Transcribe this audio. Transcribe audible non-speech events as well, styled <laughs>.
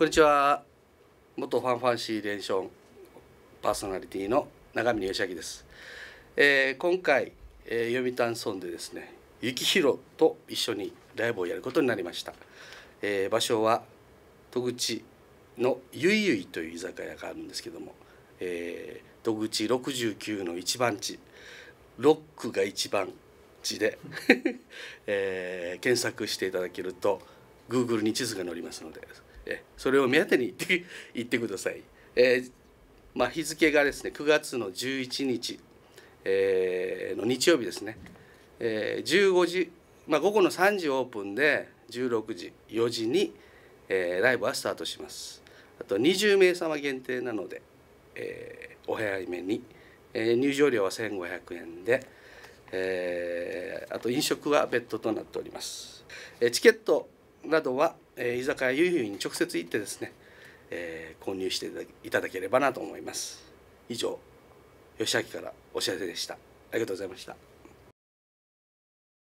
こんにちは元ファンファンシーレーションパーソナリティの永峰義明です、えー、今回、えー、読谷村でですね幸宏と一緒にライブをやることになりました、えー、場所は戸口のゆいゆいという居酒屋があるんですけども、えー、戸口69の一番地ロックが一番地で <laughs> えー、検索していただけると Google に地図が載りますので、えそれを目当てに行ってください。えー、まあ、日付がですね9月の11日、えー、の日曜日ですね、えー、15時、まあ、午後の3時オープンで16時4時に、えー、ライブはスタートしますあと20名様限定なので、えー、お早めに、えー、入場料は1500円で、えー、あと飲食は別途となっております、えー、チケットなどは、えー、居酒屋ゆいゆいに直接行ってですね、えー、購入していただければなと思います以上吉明からお知らせでしたありがとうございました